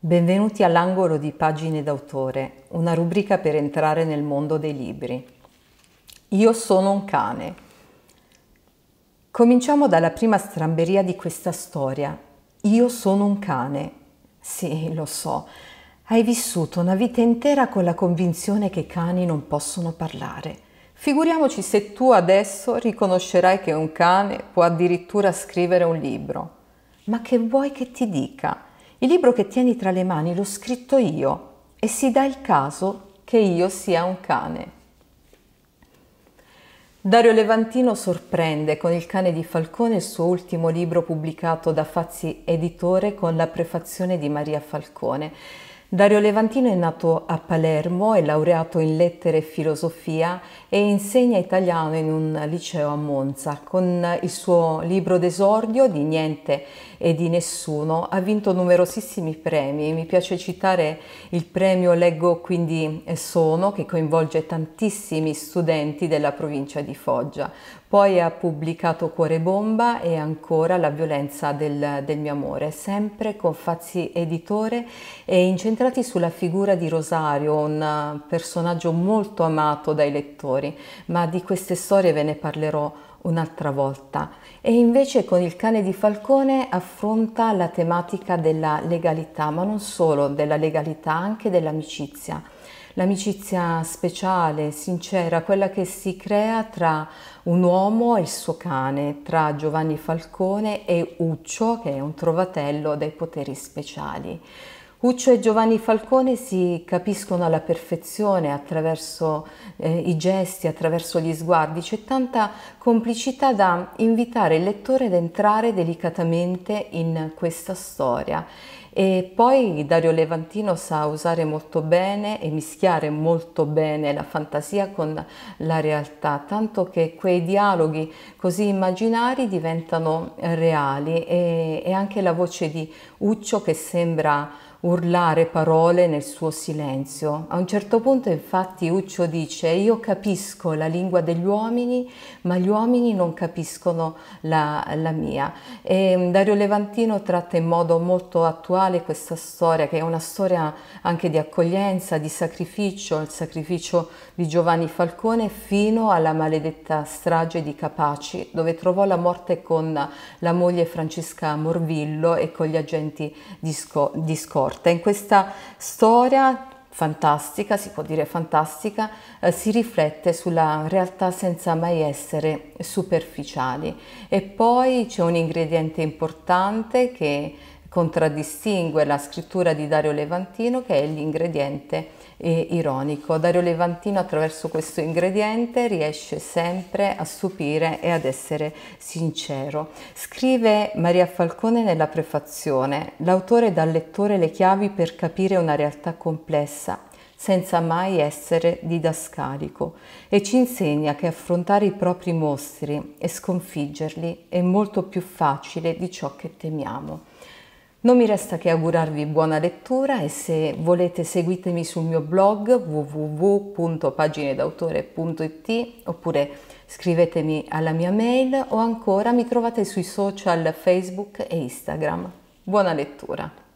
Benvenuti all'angolo di Pagine d'autore, una rubrica per entrare nel mondo dei libri. Io sono un cane. Cominciamo dalla prima stramberia di questa storia. Io sono un cane. Sì, lo so. Hai vissuto una vita intera con la convinzione che i cani non possono parlare. Figuriamoci se tu adesso riconoscerai che un cane può addirittura scrivere un libro. Ma che vuoi che ti dica? Il libro che tieni tra le mani l'ho scritto io e si dà il caso che io sia un cane. Dario Levantino sorprende con Il cane di Falcone il suo ultimo libro pubblicato da Fazzi Editore con la prefazione di Maria Falcone. Dario Levantino è nato a Palermo, è laureato in lettere e filosofia e insegna italiano in un liceo a Monza. Con il suo libro d'esordio di Niente e di Nessuno ha vinto numerosissimi premi. Mi piace citare il premio Leggo quindi sono che coinvolge tantissimi studenti della provincia di Foggia. Poi ha pubblicato Cuore bomba e ancora La violenza del, del mio amore, sempre con Fazzi editore e incentivando concentrati sulla figura di Rosario, un eh, personaggio molto amato dai lettori, ma di queste storie ve ne parlerò un'altra volta. E invece con il cane di Falcone affronta la tematica della legalità, ma non solo della legalità, anche dell'amicizia. L'amicizia speciale, sincera, quella che si crea tra un uomo e il suo cane, tra Giovanni Falcone e Uccio, che è un trovatello dai poteri speciali. Uccio e Giovanni Falcone si capiscono alla perfezione attraverso eh, i gesti, attraverso gli sguardi, c'è tanta complicità da invitare il lettore ad entrare delicatamente in questa storia. E poi Dario Levantino sa usare molto bene e mischiare molto bene la fantasia con la realtà, tanto che quei dialoghi così immaginari diventano reali e, e anche la voce di Uccio che sembra urlare parole nel suo silenzio. A un certo punto infatti Uccio dice io capisco la lingua degli uomini ma gli uomini non capiscono la, la mia. E mm, Dario Levantino tratta in modo molto attuale questa storia che è una storia anche di accoglienza, di sacrificio, il sacrificio di Giovanni Falcone fino alla maledetta strage di Capaci dove trovò la morte con la moglie Francesca Morvillo e con gli agenti di, Sco- di Scorza forte. In questa storia fantastica, si può dire fantastica, eh, si riflette sulla realtà senza mai essere superficiali. E poi c'è un ingrediente importante che contraddistingue la scrittura di Dario Levantino che è l'ingrediente eh, ironico. Dario Levantino attraverso questo ingrediente riesce sempre a stupire e ad essere sincero. Scrive Maria Falcone nella prefazione, l'autore dà al lettore le chiavi per capire una realtà complessa senza mai essere didascalico e ci insegna che affrontare i propri mostri e sconfiggerli è molto più facile di ciò che temiamo. Non mi resta che augurarvi buona lettura e se volete seguitemi sul mio blog www.paginedautore.it oppure scrivetemi alla mia mail o ancora mi trovate sui social Facebook e Instagram. Buona lettura!